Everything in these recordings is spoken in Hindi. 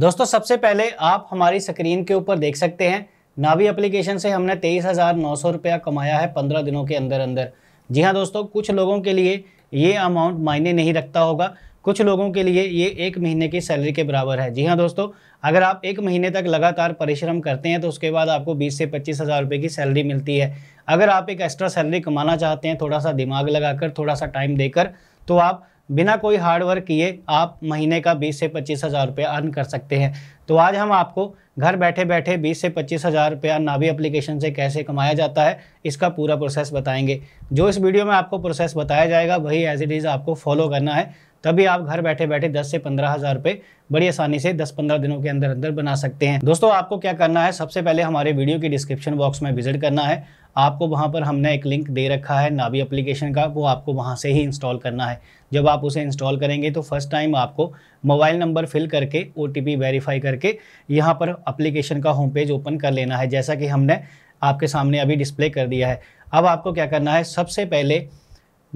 दोस्तों सबसे पहले आप हमारी स्क्रीन के ऊपर देख सकते हैं नावी एप्लीकेशन से हमने तेईस हज़ार नौ सौ रुपया कमाया है पंद्रह दिनों के अंदर अंदर जी हाँ दोस्तों कुछ लोगों के लिए ये अमाउंट मायने नहीं रखता होगा कुछ लोगों के लिए ये एक महीने की सैलरी के बराबर है जी हाँ दोस्तों अगर आप एक महीने तक लगातार परिश्रम करते हैं तो उसके बाद आपको बीस से पच्चीस हज़ार रुपये की सैलरी मिलती है अगर आप एक एक्स्ट्रा सैलरी कमाना चाहते हैं थोड़ा सा दिमाग लगाकर थोड़ा सा टाइम देकर तो आप बिना कोई हार्डवर्क किए आप महीने का बीस से पच्चीस हज़ार रुपया अर्न कर सकते हैं तो आज हम आपको घर बैठे बैठे बीस से पच्चीस हज़ार रुपया नाभी एप्लीकेशन से कैसे कमाया जाता है इसका पूरा प्रोसेस बताएंगे जो इस वीडियो में आपको प्रोसेस बताया जाएगा वही एज इट इज़ आपको फॉलो करना है तभी आप घर बैठे बैठे दस से पंद्रह हज़ार रुपये बड़ी आसानी से दस पंद्रह दिनों के अंदर अंदर बना सकते हैं दोस्तों आपको क्या करना है सबसे पहले हमारे वीडियो की डिस्क्रिप्शन बॉक्स में विजिट करना है आपको वहाँ पर हमने एक लिंक दे रखा है नाबी एप्लीकेशन का वो आपको वहाँ से ही इंस्टॉल करना है जब आप उसे इंस्टॉल करेंगे तो फर्स्ट टाइम आपको मोबाइल नंबर फिल करके ओ वेरीफाई करके यहाँ पर अप्लीकेशन का होम पेज ओपन कर लेना है जैसा कि हमने आपके सामने अभी डिस्प्ले कर दिया है अब आपको क्या करना है सबसे पहले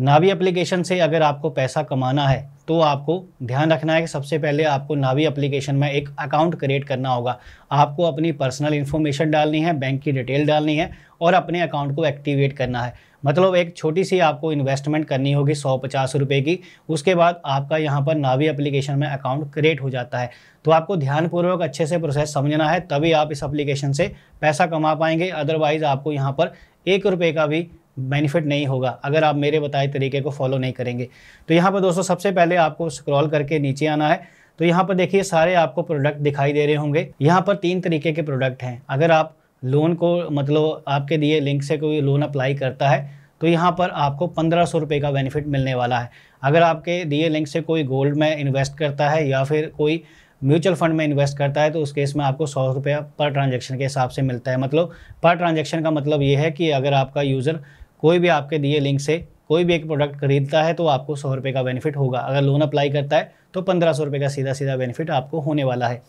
नावी एप्लीकेशन से अगर आपको पैसा कमाना है तो आपको ध्यान रखना है कि सबसे पहले आपको नावी एप्लीकेशन में एक अकाउंट क्रिएट करना होगा आपको अपनी पर्सनल इन्फॉर्मेशन डालनी है बैंक की डिटेल डालनी है और अपने अकाउंट को एक्टिवेट करना है मतलब एक छोटी सी आपको इन्वेस्टमेंट करनी होगी सौ पचास रुपये की उसके बाद आपका यहाँ पर नावी एप्लीकेशन में अकाउंट क्रिएट हो जाता है तो आपको ध्यानपूर्वक अच्छे से प्रोसेस समझना है तभी आप इस एप्लीकेशन से पैसा कमा पाएंगे अदरवाइज़ आपको यहाँ पर एक रुपये का भी बेनिफिट नहीं होगा अगर आप मेरे बताए तरीके को फॉलो नहीं करेंगे तो यहाँ पर दोस्तों सबसे पहले आपको स्क्रॉल करके नीचे आना है तो यहाँ पर देखिए सारे आपको प्रोडक्ट दिखाई दे रहे होंगे यहाँ पर तीन तरीके के प्रोडक्ट हैं अगर आप लोन को मतलब आपके दिए लिंक से कोई लोन अप्लाई करता है तो यहाँ पर आपको पंद्रह सौ रुपये का बेनिफिट मिलने वाला है अगर आपके दिए लिंक से कोई गोल्ड में इन्वेस्ट करता है या फिर कोई म्यूचुअल फंड में इन्वेस्ट करता है तो उस केस में आपको सौ रुपया पर ट्रांजैक्शन के हिसाब से मिलता है मतलब पर ट्रांजैक्शन का मतलब ये है कि अगर आपका यूज़र कोई भी आपके दिए लिंक से कोई भी एक प्रोडक्ट खरीदता है तो आपको सौ रुपये का बेनिफिट होगा अगर लोन अप्लाई करता है तो पंद्रह सौ रुपये का सीधा सीधा बेनिफिट आपको होने वाला है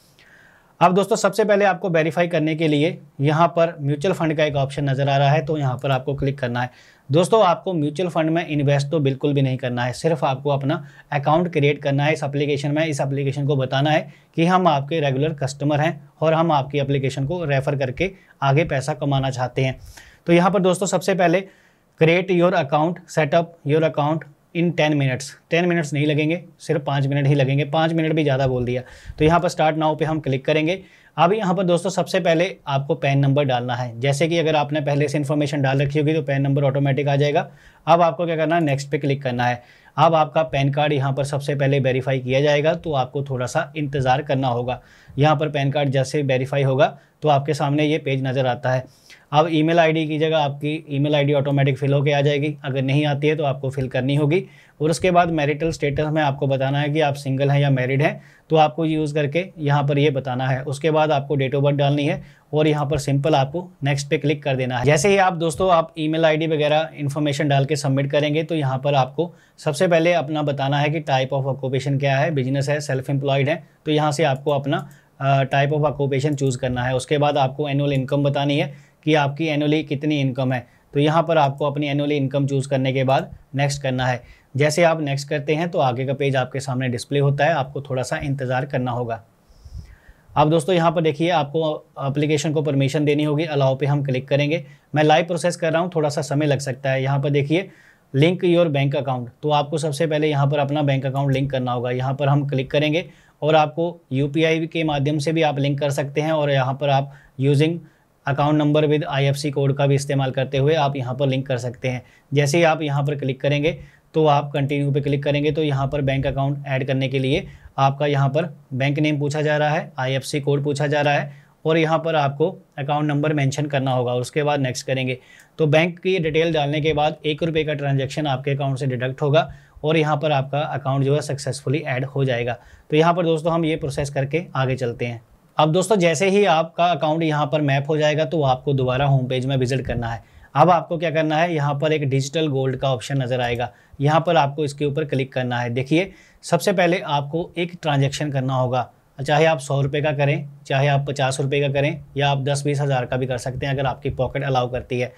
अब दोस्तों सबसे पहले आपको वेरीफाई करने के लिए यहाँ पर म्यूचुअल फंड का एक ऑप्शन नज़र आ रहा है तो यहाँ पर आपको क्लिक करना है दोस्तों आपको म्यूचुअल फंड में इन्वेस्ट तो बिल्कुल भी नहीं करना है सिर्फ आपको अपना अकाउंट क्रिएट करना है इस एप्लीकेशन में इस एप्लीकेशन को बताना है कि हम आपके रेगुलर कस्टमर हैं और हम आपकी एप्लीकेशन को रेफ़र करके आगे पैसा कमाना चाहते हैं तो यहाँ पर दोस्तों सबसे पहले create your account setup your account in ten minutes ten minutes नहीं लगेंगे सिर्फ पाँच मिनट ही लगेंगे पाँच मिनट भी ज़्यादा बोल दिया तो यहाँ पर स्टार्ट नाउ पे हम क्लिक करेंगे अब यहाँ पर दोस्तों सबसे पहले आपको पैन नंबर डालना है जैसे कि अगर आपने पहले से इन्फॉर्मेशन डाल रखी होगी तो पैन नंबर ऑटोमेटिक आ जाएगा अब आपको क्या करना है नेक्स्ट पे क्लिक करना है अब आपका पैन कार्ड यहाँ पर सबसे पहले वेरीफाई किया जाएगा तो आपको थोड़ा सा इंतज़ार करना होगा यहाँ पर पैन कार्ड जैसे वेरीफाई होगा तो आपके सामने ये पेज नज़र आता है अब ईमेल आईडी की जगह आपकी ईमेल आईडी ऑटोमेटिक फिल होकर आ जाएगी अगर नहीं आती है तो आपको फिल करनी होगी और उसके बाद मैरिटल स्टेटस में आपको बताना है कि आप सिंगल हैं या मैरिड हैं तो आपको यूज़ करके यहाँ पर ये यह बताना है उसके बाद आपको डेट ऑफ बर्थ डालनी है और यहाँ पर सिंपल आपको नेक्स्ट पे क्लिक कर देना है जैसे ही आप दोस्तों आप ईमेल आईडी वगैरह इन्फॉर्मेशन डाल के सबमिट करेंगे तो यहाँ पर आपको सबसे पहले अपना बताना है कि टाइप ऑफ ऑक्यूपेशन क्या है बिजनेस है सेल्फ एम्प्लॉयड है तो यहाँ से आपको अपना टाइप ऑफ ऑक्यूपेशन चूज़ करना है उसके बाद आपको एनुअल इनकम बतानी है कि आपकी एनुअली कितनी इनकम है तो यहाँ पर आपको अपनी एनुअली इनकम चूज़ करने के बाद नेक्स्ट करना है जैसे आप नेक्स्ट करते हैं तो आगे का पेज आपके सामने डिस्प्ले होता है आपको थोड़ा सा इंतज़ार करना होगा अब दोस्तों यहाँ पर देखिए आपको अप्लीकेशन को परमिशन देनी होगी अलाव पे हम क्लिक करेंगे मैं लाइव प्रोसेस कर रहा हूँ थोड़ा सा समय लग सकता है यहाँ पर देखिए लिंक योर बैंक अकाउंट तो आपको सबसे पहले यहाँ पर अपना बैंक अकाउंट लिंक करना होगा यहाँ पर हम क्लिक करेंगे और आपको यू के माध्यम से भी आप लिंक कर सकते हैं और यहाँ पर आप using account number with IFC code का भी इस्तेमाल करते हुए आप यहाँ पर लिंक कर सकते हैं जैसे ही आप यहाँ पर क्लिक करेंगे तो आप कंटिन्यू पे क्लिक करेंगे तो यहाँ पर बैंक अकाउंट ऐड करने के लिए आपका यहाँ पर बैंक नेम पूछा जा रहा है आईएफसी कोड पूछा जा रहा है और यहाँ पर आपको अकाउंट नंबर मेंशन करना होगा उसके बाद नेक्स्ट करेंगे तो बैंक की डिटेल डालने के बाद एक रुपये का ट्रांजेक्शन आपके अकाउंट से डिडक्ट होगा और यहाँ पर आपका अकाउंट जो है सक्सेसफुली ऐड हो जाएगा तो यहाँ पर दोस्तों हम ये प्रोसेस करके आगे चलते हैं अब दोस्तों जैसे ही आपका अकाउंट यहाँ पर मैप हो जाएगा तो आपको दोबारा होम पेज में विजिट करना है अब आपको क्या करना है यहाँ पर एक डिजिटल गोल्ड का ऑप्शन नज़र आएगा यहाँ पर आपको इसके ऊपर क्लिक करना है देखिए सबसे पहले आपको एक ट्रांजेक्शन करना होगा चाहे आप सौ रुपये का करें चाहे आप पचास रुपये का करें या आप दस बीस हज़ार का भी कर सकते हैं अगर आपकी पॉकेट अलाउ करती है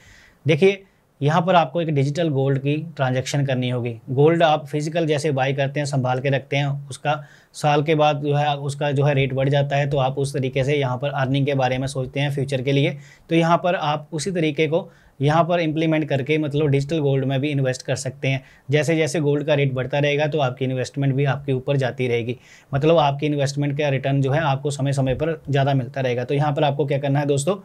देखिए यहाँ पर आपको एक डिजिटल गोल्ड की ट्रांजेक्शन करनी होगी गोल्ड आप फिजिकल जैसे बाई करते हैं संभाल के रखते हैं उसका साल के बाद जो है उसका जो है रेट बढ़ जाता है तो आप उस तरीके से यहाँ पर अर्निंग के बारे में सोचते हैं फ्यूचर के लिए तो यहाँ पर आप उसी तरीके को यहाँ पर इम्प्लीमेंट करके मतलब डिजिटल गोल्ड में भी इन्वेस्ट कर सकते हैं जैसे जैसे गोल्ड का रेट बढ़ता रहेगा तो आपकी इन्वेस्टमेंट भी आपके ऊपर जाती रहेगी मतलब आपकी इन्वेस्टमेंट का रिटर्न जो है आपको समय समय पर ज़्यादा मिलता रहेगा तो यहाँ पर आपको क्या करना है दोस्तों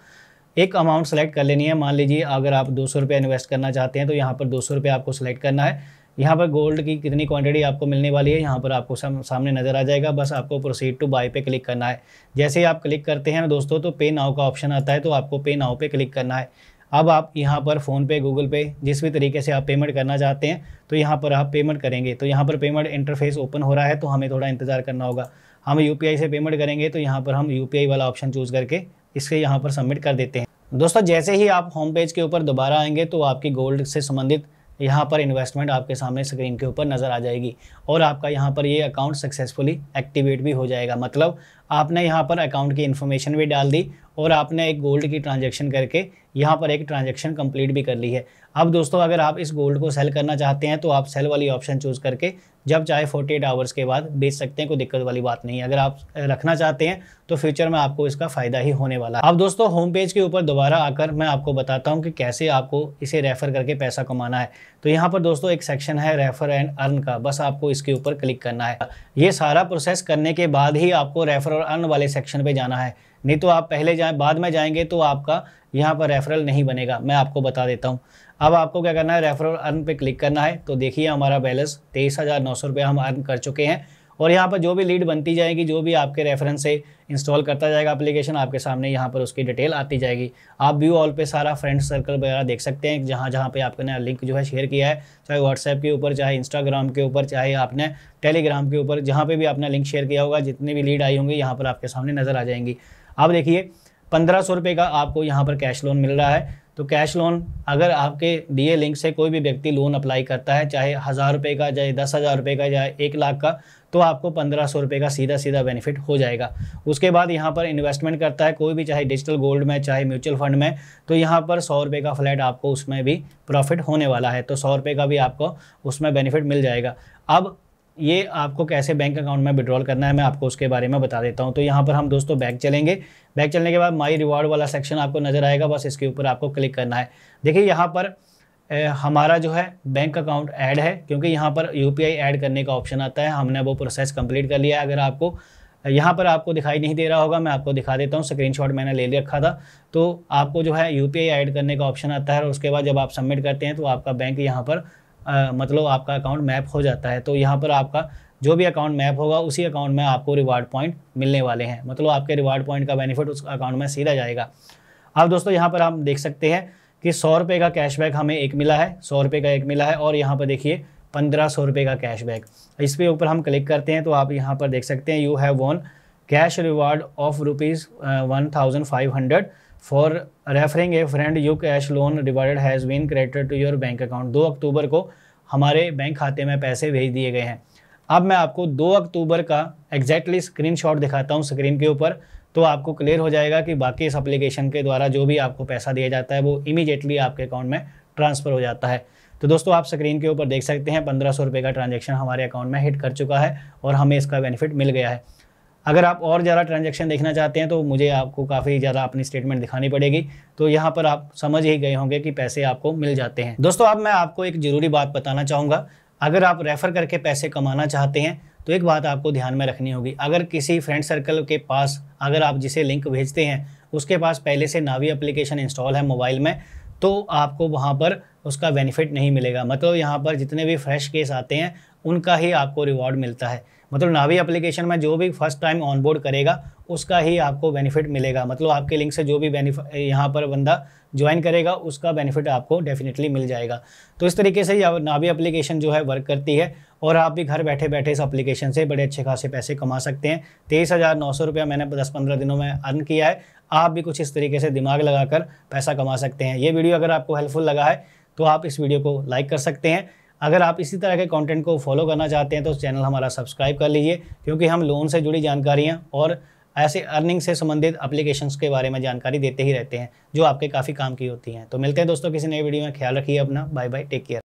एक अमाउंट सेलेक्ट कर लेनी है मान लीजिए अगर आप दो सौ इन्वेस्ट करना चाहते हैं तो यहाँ पर दो सौ आपको सेलेक्ट करना है यहाँ पर गोल्ड की कितनी क्वांटिटी आपको मिलने वाली है यहाँ पर आपको सामने नज़र आ जाएगा बस आपको प्रोसीड टू बाई पे क्लिक करना है जैसे ही आप क्लिक करते हैं दोस्तों तो पे नाव का ऑप्शन आता है तो आपको पे नाव पे क्लिक करना है अब आप यहाँ पर फ़ोनपे गूगल पे जिस भी तरीके से आप पेमेंट करना चाहते हैं तो यहाँ पर आप पेमेंट करेंगे तो यहाँ पर पेमेंट इंटरफेस ओपन हो रहा है तो हमें थोड़ा इंतज़ार करना होगा हम यू से पेमेंट करेंगे तो यहाँ पर हम यू वाला ऑप्शन चूज़ करके इसके यहाँ पर सबमिट कर देते हैं दोस्तों जैसे ही आप होम पेज के ऊपर दोबारा आएंगे तो आपकी गोल्ड से संबंधित यहाँ पर इन्वेस्टमेंट आपके सामने स्क्रीन के ऊपर नज़र आ जाएगी और आपका यहाँ पर ये अकाउंट सक्सेसफुली एक्टिवेट भी हो जाएगा मतलब आपने यहाँ पर अकाउंट की इन्फॉर्मेशन भी डाल दी और आपने एक गोल्ड की ट्रांजेक्शन करके यहाँ पर एक ट्रांजेक्शन कंप्लीट भी कर ली है अब दोस्तों अगर आप इस गोल्ड को सेल करना चाहते हैं तो आप सेल वाली ऑप्शन चूज़ करके जब चाहे 48 आवर्स के बाद बेच सकते हैं कोई दिक्कत वाली बात नहीं है अगर आप रखना चाहते हैं तो फ्यूचर में आपको इसका फ़ायदा ही होने वाला है अब दोस्तों होम पेज के ऊपर दोबारा आकर मैं आपको बताता हूँ कि कैसे आपको इसे रेफ़र करके पैसा कमाना है तो यहाँ पर दोस्तों एक सेक्शन है रेफ़र एंड अर्न का बस आपको इसके ऊपर क्लिक करना है ये सारा प्रोसेस करने के बाद ही आपको रेफ़र और अन वाले सेक्शन पे जाना है नहीं तो आप पहले जाएँ बाद में जाएंगे तो आपका यहाँ पर रेफरल नहीं बनेगा मैं आपको बता देता हूँ अब आपको क्या करना है रेफरल अर्न पे क्लिक करना है तो देखिए हमारा बैलेंस तेईस हज़ार नौ सौ रुपया हम अर्न कर चुके हैं और यहाँ पर जो भी लीड बनती जाएगी जो भी आपके रेफरेंस से इंस्टॉल करता जाएगा एप्लीकेशन आपके सामने यहाँ पर उसकी डिटेल आती जाएगी आप व्यू ऑल पे सारा फ्रेंड सर्कल वगैरह देख सकते हैं जहाँ जहाँ पे आपने लिंक जो है शेयर किया है चाहे व्हाट्सएप के ऊपर चाहे इंस्टाग्राम के ऊपर चाहे आपने टेलीग्राम के ऊपर जहाँ पर भी आपने लिंक शेयर किया होगा जितनी भी लीड आई होंगी यहाँ पर आपके सामने नज़र आ जाएंगी आप देखिए पंद्रह सौ रुपये का आपको यहाँ पर कैश लोन मिल रहा है तो कैश लोन अगर आपके दिए लिंक से कोई भी व्यक्ति लोन अप्लाई करता है चाहे हज़ार रुपये का चाहे दस हज़ार रुपये का चाहे एक लाख का तो आपको पंद्रह सौ रुपये का सीधा सीधा बेनिफिट हो जाएगा उसके बाद यहाँ पर इन्वेस्टमेंट करता है कोई भी चाहे डिजिटल गोल्ड में चाहे म्यूचुअल फंड में तो यहाँ पर सौ रुपये का फ्लैट आपको उसमें भी प्रॉफिट होने वाला है तो सौ रुपये का भी आपको उसमें बेनिफिट मिल जाएगा अब ये आपको कैसे बैंक अकाउंट में विड्रॉल करना है मैं आपको उसके बारे में बता देता हूँ तो यहाँ पर हम दोस्तों बैक चलेंगे बैक चलने के बाद माई रिवॉर्ड वाला सेक्शन आपको नज़र आएगा बस इसके ऊपर आपको क्लिक करना है देखिए यहाँ पर हमारा जो है बैंक अकाउंट ऐड है क्योंकि यहाँ पर यू ऐड करने का ऑप्शन आता है हमने वो प्रोसेस कंप्लीट कर लिया है अगर आपको यहाँ पर आपको दिखाई नहीं दे रहा होगा मैं आपको दिखा देता हूँ स्क्रीनशॉट मैंने ले रखा था तो आपको जो है यू ऐड करने का ऑप्शन आता है और उसके बाद जब आप सबमिट करते हैं तो आपका बैंक यहाँ पर आ, मतलब आपका अकाउंट मैप हो जाता है तो यहाँ पर आपका जो भी अकाउंट मैप होगा उसी अकाउंट में आपको रिवार्ड पॉइंट मिलने वाले हैं मतलब आपके रिवार्ड पॉइंट का बेनिफिट उस अकाउंट में सीधा जाएगा अब दोस्तों यहाँ पर आप देख सकते हैं कि सौ रुपये का कैशबैक हमें एक मिला है सौ रुपये का एक मिला है और यहाँ पर देखिए पंद्रह सौ रुपये का कैशबैक इस पे ऊपर हम क्लिक करते हैं तो आप यहाँ पर देख सकते हैं you have one cash reward of rupees one thousand five hundred for referring a friend you cash loan rewarded has been credited to your bank account दो अक्टूबर को हमारे बैंक खाते में पैसे भेज दिए गए हैं अब मैं आपको दो अक्टूबर का एग्जैक्टली शॉट दिखाता हूँ स्क्रीन के ऊपर तो आपको क्लियर हो जाएगा कि बाकी इस अप्लीकेशन के द्वारा जो भी आपको पैसा दिया जाता है वो इमीजिएटली आपके अकाउंट में ट्रांसफ़र हो जाता है तो दोस्तों आप स्क्रीन के ऊपर देख सकते हैं पंद्रह सौ रुपये का ट्रांजेक्शन हमारे अकाउंट में हिट कर चुका है और हमें इसका बेनिफिट मिल गया है अगर आप और ज़्यादा ट्रांजेक्शन देखना चाहते हैं तो मुझे आपको काफ़ी ज़्यादा अपनी स्टेटमेंट दिखानी पड़ेगी तो यहाँ पर आप समझ ही गए होंगे कि पैसे आपको मिल जाते हैं दोस्तों अब आप मैं आपको एक ज़रूरी बात बताना चाहूँगा अगर आप रेफ़र करके पैसे कमाना चाहते हैं तो एक बात आपको ध्यान में रखनी होगी अगर किसी फ्रेंड सर्कल के पास अगर आप जिसे लिंक भेजते हैं उसके पास पहले से नावी एप्लीकेशन इंस्टॉल है मोबाइल में तो आपको वहाँ पर उसका बेनिफिट नहीं मिलेगा मतलब यहाँ पर जितने भी फ्रेश केस आते हैं उनका ही आपको रिवॉर्ड मिलता है मतलब नावी एप्लीकेशन में जो भी फर्स्ट टाइम ऑनबोर्ड करेगा उसका ही आपको बेनिफिट मिलेगा मतलब आपके लिंक से जो भी बेनिफिट यहाँ पर बंदा ज्वाइन करेगा उसका बेनिफिट आपको डेफिनेटली मिल जाएगा तो इस तरीके से नावी एप्लीकेशन जो है वर्क करती है और आप भी घर बैठे बैठे इस अप्लीकेशन से बड़े अच्छे खासे पैसे कमा सकते हैं तेईस हज़ार नौ सौ रुपया मैंने दस पंद्रह दिनों में अर्न किया है आप भी कुछ इस तरीके से दिमाग लगाकर पैसा कमा सकते हैं ये वीडियो अगर आपको हेल्पफुल लगा है तो आप इस वीडियो को लाइक कर सकते हैं अगर आप इसी तरह के कॉन्टेंट को फॉलो करना चाहते हैं तो चैनल हमारा सब्सक्राइब कर लीजिए क्योंकि हम लोन से जुड़ी जानकारियाँ और ऐसे अर्निंग से संबंधित अप्लीकेशन के बारे में जानकारी देते ही रहते हैं जो आपके काफ़ी काम की होती हैं तो मिलते हैं दोस्तों किसी नए वीडियो में ख्याल रखिए अपना बाय बाय टेक केयर